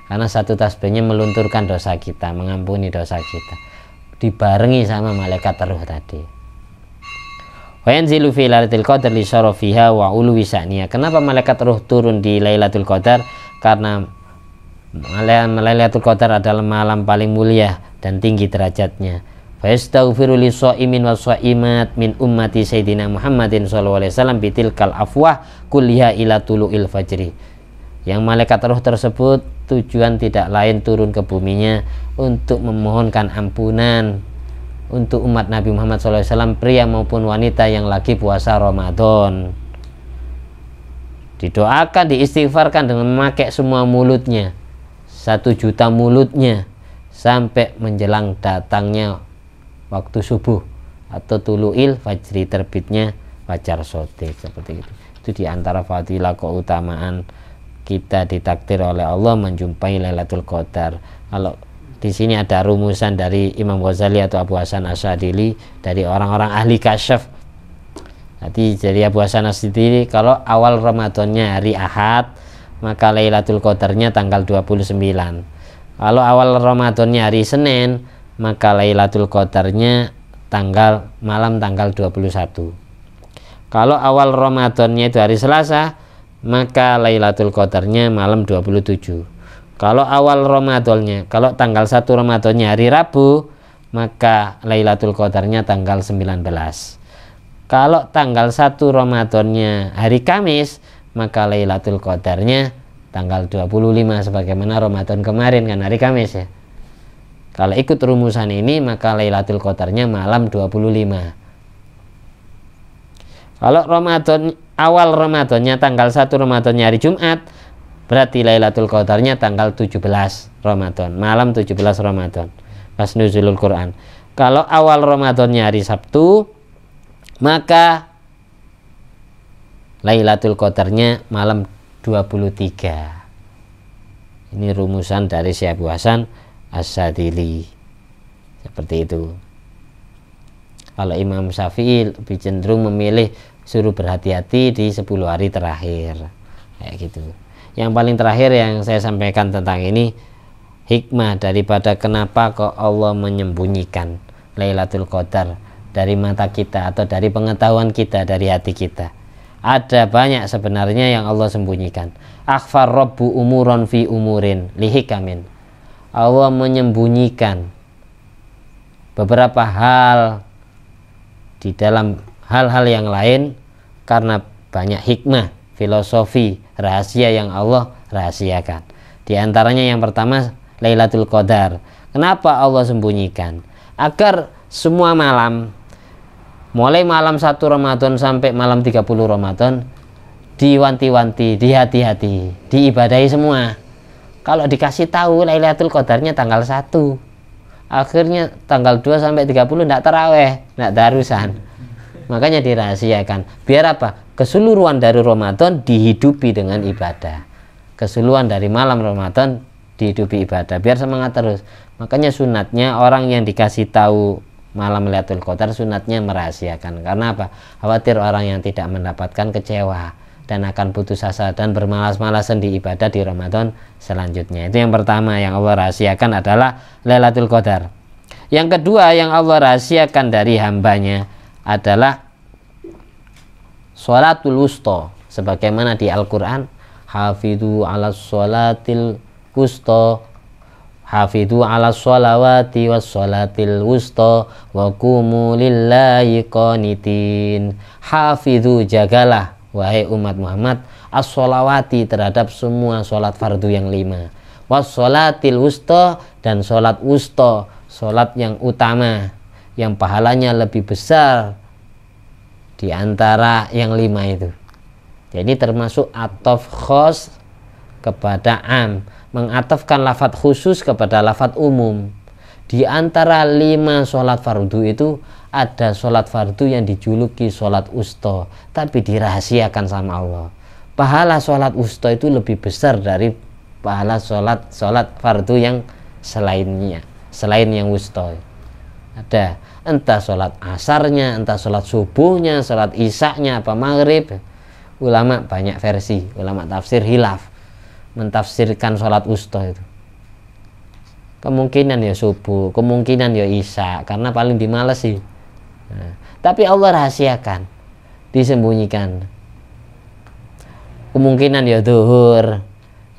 karena satu tasbihnya melunturkan dosa kita mengampuni dosa kita dibarengi sama malaikat ruh tadi wa yanzilu fi lailatul qadar li syarafiha wa ulwi kenapa malaikat ruh turun di lailatul qadar karena Lailatul Qadar adalah malam paling mulia dan tinggi derajatnya. Fayastaghfiru li shaimin wa shaimat min ummati Sayyidina Muhammadin sallallahu alaihi wasallam bitilkal afwah kulliha ila tulu'il fajri. Yang malaikat ruh tersebut tujuan tidak lain turun ke buminya untuk memohonkan ampunan untuk umat Nabi Muhammad SAW pria maupun wanita yang lagi puasa Ramadan didoakan diistighfarkan dengan memakai semua mulutnya satu juta mulutnya sampai menjelang datangnya waktu subuh atau tuluil fajri terbitnya fajar sotik seperti itu itu diantara fadilah keutamaan kita ditakdir oleh Allah menjumpai Lailatul Qadar. Kalau di sini ada rumusan dari Imam Ghazali atau Abu Hasan Asadili dari orang-orang ahli kasyaf. Nanti jadi Abu Hasan Asyadili kalau awal Ramadannya hari Ahad, maka Lailatul Qadarnya tanggal 29. Kalau awal Ramadannya hari Senin, maka Lailatul Qadarnya tanggal malam tanggal 21. Kalau awal Ramadannya itu hari Selasa, maka Lailatul Qadarnya malam 27 kalau awal Ramadannya kalau tanggal 1 Ramadannya hari Rabu maka Lailatul Qadarnya tanggal 19 kalau tanggal 1 Ramadannya hari Kamis maka Lailatul Qadarnya tanggal 25 sebagaimana Ramadan kemarin kan hari Kamis ya kalau ikut rumusan ini maka Lailatul Qadarnya malam 25 kalau Ramadan awal Ramadannya tanggal 1 Ramadannya hari Jumat, berarti Lailatul Qadarnya tanggal 17 Ramadan, malam 17 Ramadan. Pas nuzulul Quran. Kalau awal Ramadannya hari Sabtu, maka Lailatul Qadarnya malam 23. Ini rumusan dari Syekh Abu Hasan as Seperti itu. Kalau Imam Syafi'i lebih cenderung memilih suruh berhati-hati di 10 hari terakhir kayak gitu yang paling terakhir yang saya sampaikan tentang ini hikmah daripada kenapa kok Allah menyembunyikan Lailatul Qadar dari mata kita atau dari pengetahuan kita dari hati kita ada banyak sebenarnya yang Allah sembunyikan akhfar rabbu umuron fi umurin lihikamin Allah menyembunyikan beberapa hal di dalam hal-hal yang lain karena banyak hikmah, filosofi, rahasia yang Allah rahasiakan. Di antaranya yang pertama Lailatul Qadar. Kenapa Allah sembunyikan? Agar semua malam mulai malam 1 Ramadan sampai malam 30 Ramadan diwanti-wanti, dihati-hati, diibadahi semua. Kalau dikasih tahu Lailatul Qadarnya tanggal 1. Akhirnya tanggal 2 sampai 30 tidak terawih, tidak darusan. Makanya dirahasiakan. Biar apa? Keseluruhan dari Ramadan dihidupi dengan ibadah. Keseluruhan dari malam Ramadan dihidupi ibadah. Biar semangat terus. Makanya sunatnya orang yang dikasih tahu malam Lailatul Qadar sunatnya merahasiakan. Karena apa? Khawatir orang yang tidak mendapatkan kecewa dan akan putus asa dan bermalas-malasan di ibadah di Ramadan selanjutnya. Itu yang pertama yang Allah rahasiakan adalah Lailatul Qadar. Yang kedua yang Allah rahasiakan dari hambanya adalah sholatul wusta sebagaimana di Al-Qur'an hafidhu ala sholatil wusta hafidhu ala sholawati was sholatil wusta wa kumu lillahi qanitin hafidhu jagalah wahai umat Muhammad as-sholawati terhadap semua sholat fardu yang lima was sholatil wusta dan sholat wusta sholat yang utama yang pahalanya lebih besar di antara yang lima itu. Jadi termasuk atof khos kepada am. Mengatafkan lafat khusus kepada lafat umum. Di antara lima sholat fardu itu ada sholat fardu yang dijuluki sholat usto. Tapi dirahasiakan sama Allah. Pahala sholat usto itu lebih besar dari pahala sholat, sholat fardu yang selainnya. Selain yang usto ada entah sholat asarnya entah sholat subuhnya sholat isaknya apa maghrib ulama banyak versi ulama tafsir hilaf mentafsirkan sholat usta itu kemungkinan ya subuh kemungkinan ya isya karena paling dimales sih nah, tapi Allah rahasiakan disembunyikan kemungkinan ya duhur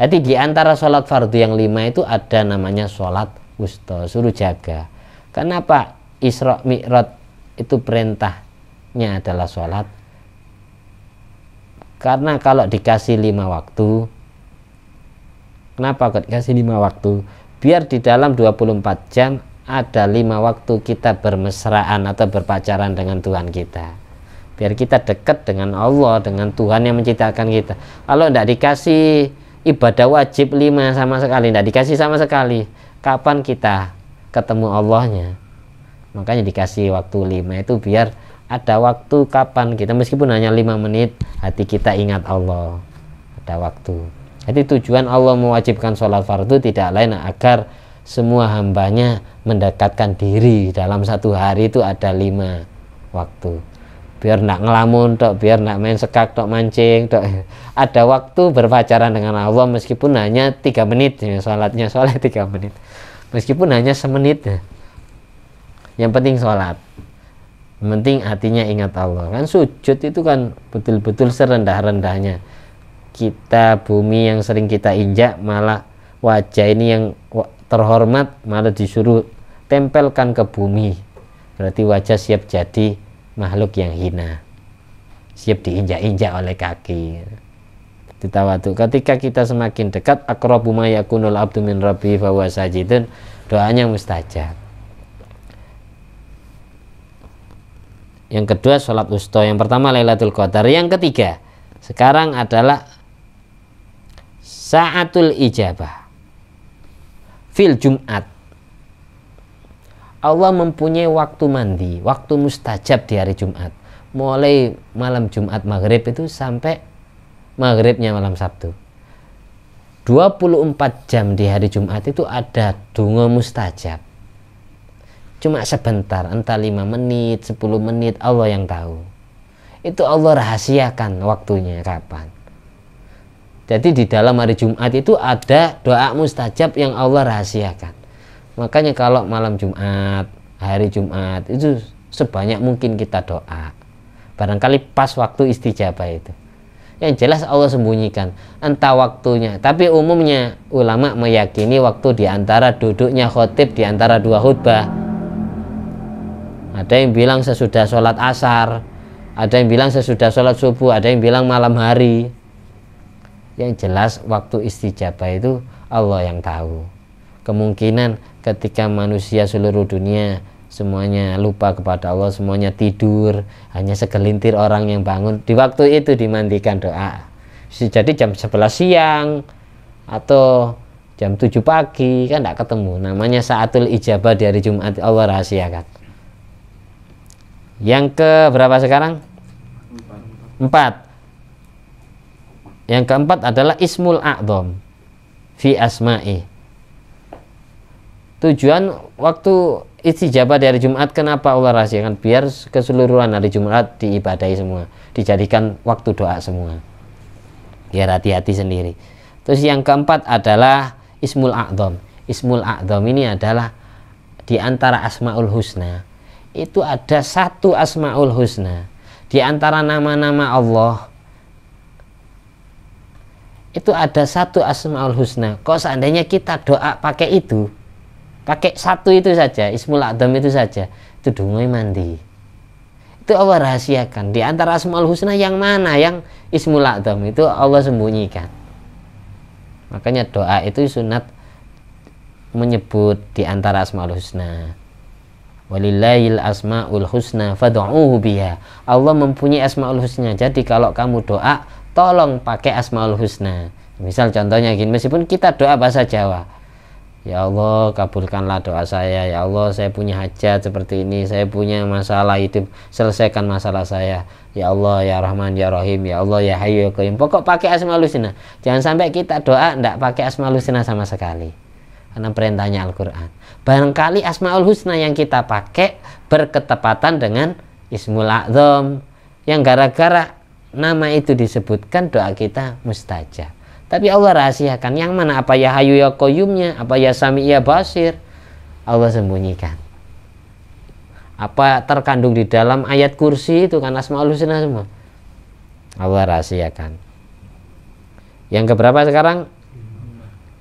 jadi di antara sholat fardu yang lima itu ada namanya sholat usta suruh jaga Kenapa Isra Mi'raj itu perintahnya adalah sholat? Karena kalau dikasih lima waktu, kenapa kok dikasih lima waktu? Biar di dalam 24 jam ada lima waktu kita bermesraan atau berpacaran dengan Tuhan kita. Biar kita dekat dengan Allah, dengan Tuhan yang menciptakan kita. Kalau tidak dikasih ibadah wajib lima sama sekali, tidak dikasih sama sekali, kapan kita ketemu Allahnya makanya dikasih waktu lima itu biar ada waktu kapan kita meskipun hanya lima menit hati kita ingat Allah ada waktu jadi tujuan Allah mewajibkan sholat fardu tidak lain agar semua hambanya mendekatkan diri dalam satu hari itu ada lima waktu biar nak ngelamun tok biar nak main sekak tok mancing tok ada waktu berpacaran dengan Allah meskipun hanya tiga menit ya, sholatnya sholat tiga menit meskipun hanya semenit ya. yang penting sholat yang penting hatinya ingat Allah kan sujud itu kan betul-betul serendah-rendahnya kita bumi yang sering kita injak malah wajah ini yang terhormat malah disuruh tempelkan ke bumi berarti wajah siap jadi makhluk yang hina siap diinjak-injak oleh kaki ditawatu ketika kita semakin dekat ma yakunul abdu min rabbi huwa sajidun doanya mustajab yang kedua sholat usta yang pertama Lailatul Qadar yang ketiga sekarang adalah saatul ijabah fil Jumat Allah mempunyai waktu mandi, waktu mustajab di hari Jumat. Mulai malam Jumat maghrib itu sampai maghribnya malam Sabtu 24 jam di hari Jumat itu ada dungo mustajab cuma sebentar entah 5 menit 10 menit Allah yang tahu itu Allah rahasiakan waktunya kapan jadi di dalam hari Jumat itu ada doa mustajab yang Allah rahasiakan makanya kalau malam Jumat hari Jumat itu sebanyak mungkin kita doa barangkali pas waktu istijabah itu yang jelas Allah sembunyikan entah waktunya tapi umumnya ulama meyakini waktu diantara duduknya khotib diantara dua khutbah ada yang bilang sesudah sholat asar ada yang bilang sesudah sholat subuh ada yang bilang malam hari yang jelas waktu istijabah itu Allah yang tahu kemungkinan ketika manusia seluruh dunia semuanya lupa kepada Allah, semuanya tidur, hanya segelintir orang yang bangun. Di waktu itu dimandikan doa. Jadi jam 11 siang atau jam 7 pagi kan tidak ketemu. Namanya saatul ijabah dari Jumat Allah rahasiakan. Yang ke berapa sekarang? Empat. Yang keempat adalah ismul a'dham fi asma'i. Tujuan waktu istijabah dari Jumat kenapa Allah rahasiakan biar keseluruhan hari Jumat diibadahi semua dijadikan waktu doa semua biar hati-hati sendiri terus yang keempat adalah Ismul A'dham Ismul A'dham ini adalah diantara Asmaul Husna itu ada satu Asmaul Husna diantara nama-nama Allah itu ada satu asmaul husna kok seandainya kita doa pakai itu Kakek satu itu saja ismul adam itu saja itu dungoy mandi itu Allah rahasiakan di antara asmaul husna yang mana yang ismul adam itu Allah sembunyikan makanya doa itu sunat menyebut di antara asmaul husna walillahil asmaul husna fad'uhu biha Allah mempunyai asmaul husna jadi kalau kamu doa tolong pakai asmaul husna misal contohnya gini meskipun kita doa bahasa Jawa Ya Allah kabulkanlah doa saya Ya Allah saya punya hajat seperti ini Saya punya masalah itu Selesaikan masalah saya Ya Allah ya Rahman ya Rahim Ya Allah ya Hayu ya Qayyum Pokok pakai Asmaul Husna Jangan sampai kita doa tidak pakai Asmaul Husna sama sekali Karena perintahnya Al-Quran Barangkali Asmaul Husna yang kita pakai Berketepatan dengan Ismul Yang gara-gara nama itu disebutkan doa kita mustajab tapi Allah rahasiakan yang mana apa ya hayu ya koyumnya, apa ya sami ya basir. Allah sembunyikan. Apa terkandung di dalam ayat kursi itu kan asmaul husna semua. Allah rahasiakan. Yang keberapa sekarang?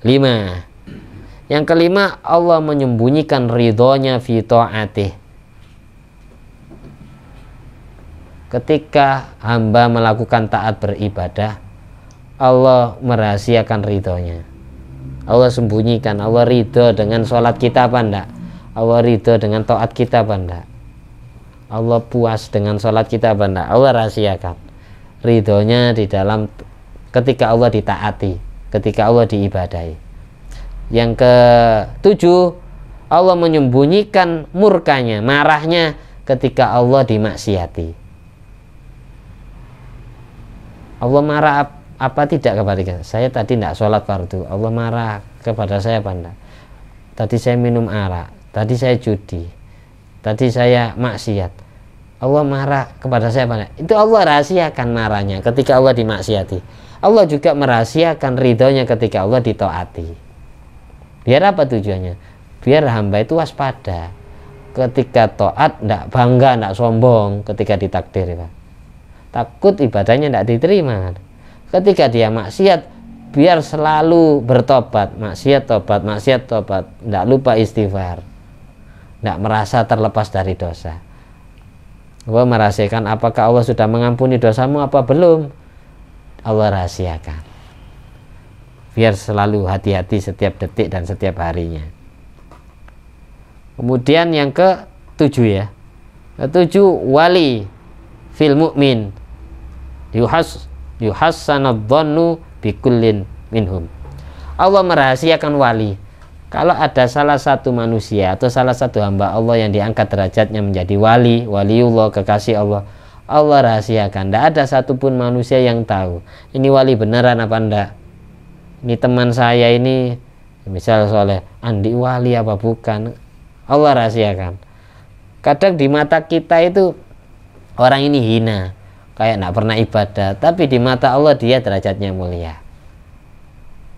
Lima. Yang kelima Allah menyembunyikan ridhonya fi ta'atih. Ketika hamba melakukan taat beribadah, Allah merahasiakan ridhonya Allah sembunyikan Allah ridho dengan sholat kita apa enggak Allah ridho dengan toat kita apa enggak Allah puas dengan sholat kita apa enggak Allah rahasiakan ridhonya di dalam ketika Allah ditaati ketika Allah diibadai, yang ketujuh Allah menyembunyikan murkanya marahnya ketika Allah dimaksiati Allah marah apa tidak kepada kita? Saya tadi tidak sholat fardu. Allah marah kepada saya panda. Tadi saya minum arak. Tadi saya judi. Tadi saya maksiat. Allah marah kepada saya panda. Itu Allah rahasiakan marahnya ketika Allah dimaksiati. Allah juga merahasiakan ridhonya ketika Allah ditaati. Biar apa tujuannya? Biar hamba itu waspada. Ketika toat, tidak bangga, tidak sombong ketika ditakdir. Takut ibadahnya tidak diterima ketika dia maksiat biar selalu bertobat maksiat tobat maksiat tobat tidak lupa istighfar tidak merasa terlepas dari dosa Allah merahasiakan apakah Allah sudah mengampuni dosamu apa belum Allah rahasiakan biar selalu hati-hati setiap detik dan setiap harinya kemudian yang ke tujuh ya ketujuh wali fil mukmin yuhas yuhassanadzannu bikullin minhum. Allah merahasiakan wali. Kalau ada salah satu manusia atau salah satu hamba Allah yang diangkat derajatnya menjadi wali, waliullah, kekasih Allah, Allah rahasiakan. Tidak ada satupun manusia yang tahu. Ini wali beneran apa enggak? Ini teman saya ini, misalnya soalnya Andi wali apa bukan? Allah rahasiakan. Kadang di mata kita itu orang ini hina, kayak nggak pernah ibadah tapi di mata Allah dia derajatnya mulia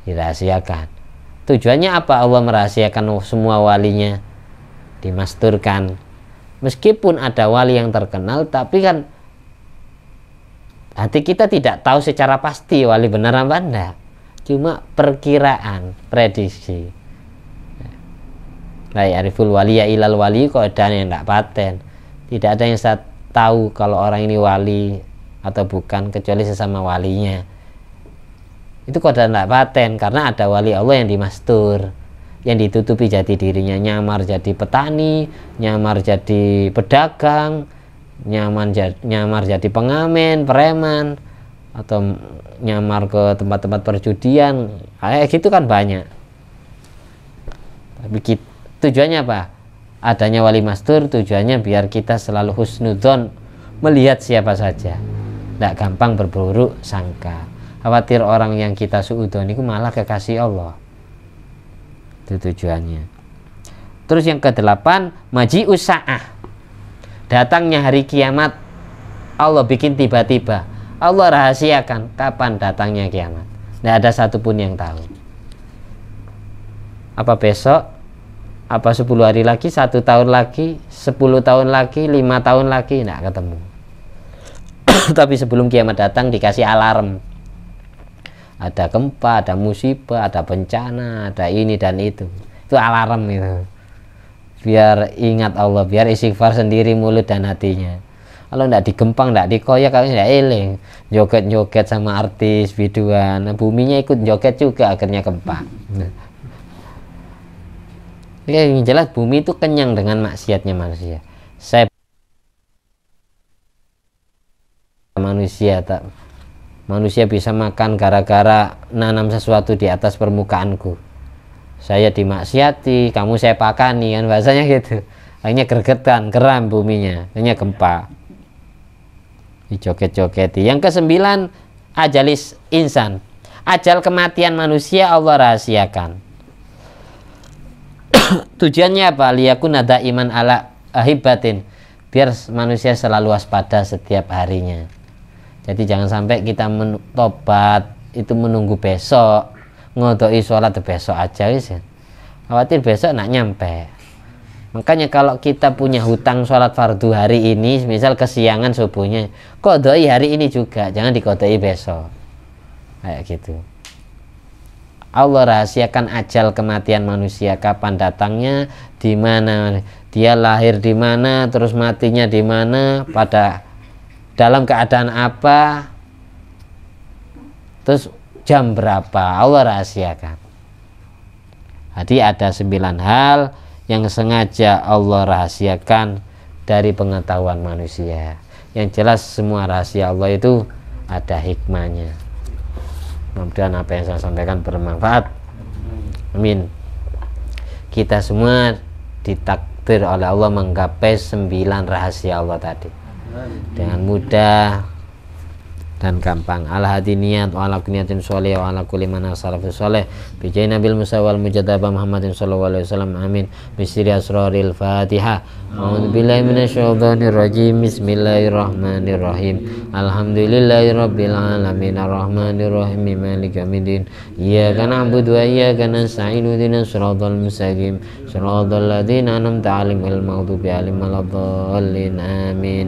dirahasiakan tujuannya apa Allah merahasiakan semua walinya dimasturkan meskipun ada wali yang terkenal tapi kan hati kita tidak tahu secara pasti wali benar apa enggak cuma perkiraan prediksi Lai ariful waliya ilal wali dan yang tidak paten tidak ada yang satu tahu kalau orang ini wali atau bukan kecuali sesama walinya itu kodrat tidak paten karena ada wali Allah yang dimastur yang ditutupi jati dirinya nyamar jadi petani nyamar jadi pedagang nyaman nyamar jadi pengamen preman atau nyamar ke tempat-tempat perjudian kayak gitu kan banyak tapi kita, tujuannya apa adanya wali mastur tujuannya biar kita selalu husnudon melihat siapa saja tidak gampang berburuk sangka khawatir orang yang kita suudon itu malah kekasih Allah itu tujuannya terus yang kedelapan maji usaha datangnya hari kiamat Allah bikin tiba-tiba Allah rahasiakan kapan datangnya kiamat tidak ada satupun yang tahu apa besok apa 10 hari lagi satu tahun lagi 10 tahun lagi lima tahun lagi nggak ketemu tapi sebelum kiamat datang dikasih alarm ada gempa ada musibah ada bencana ada ini dan itu itu alarm itu biar ingat Allah biar istighfar sendiri mulut dan hatinya kalau ndak digempang ndak dikoyak kalau ndak eling joget-joget sama artis biduan nah, buminya ikut joget juga akhirnya gempa nah, ini jelas bumi itu kenyang dengan maksiatnya manusia. Saya manusia tak manusia bisa makan gara-gara nanam sesuatu di atas permukaanku. Saya dimaksiati, kamu saya pakani kan bahasanya gitu. Akhirnya gergetan, geram buminya, akhirnya gempa. Dijoget-jogeti. Yang kesembilan, ajalis insan. Ajal kematian manusia Allah rahasiakan tujuannya apa nada iman ala ahibatin biar manusia selalu waspada setiap harinya jadi jangan sampai kita menobat itu menunggu besok ngodoi sholat besok aja wis ya. khawatir besok nak nyampe Makanya kalau kita punya hutang sholat fardu hari ini, misal kesiangan subuhnya, kodoi hari ini juga, jangan dikodoi besok. Kayak gitu. Allah rahasiakan ajal kematian manusia kapan datangnya di mana dia lahir di mana terus matinya di mana pada dalam keadaan apa terus jam berapa Allah rahasiakan jadi ada sembilan hal yang sengaja Allah rahasiakan dari pengetahuan manusia yang jelas semua rahasia Allah itu ada hikmahnya mudah-mudahan apa yang saya sampaikan bermanfaat amin kita semua ditakdir oleh Allah menggapai sembilan rahasia Allah tadi dengan mudah dan gampang ala hati niat wa ala kuniatin sholih wa ala kulli man asarafu sholih bijai nabil musawal mujadabah Muhammadin sallallahu alaihi wasallam amin bisri asraril fatihah A'udzu billahi minasyaitonir rajim bismillahirrahmanirrahim rabbil alamin arrahmanirrahim maliki yaumiddin iyyaka na'budu wa iyyaka nasta'in ihdinas siratal mustaqim siratal ladzina an'amta 'alaihim al maghdubi 'alaihim waladdallin amin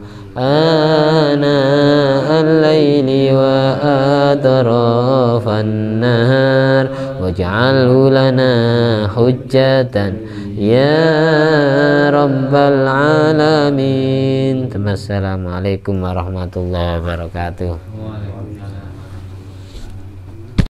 آناء الليل وأطراف النهار واجعله لنا حجة يا رب العالمين السلام عليكم ورحمة الله وبركاته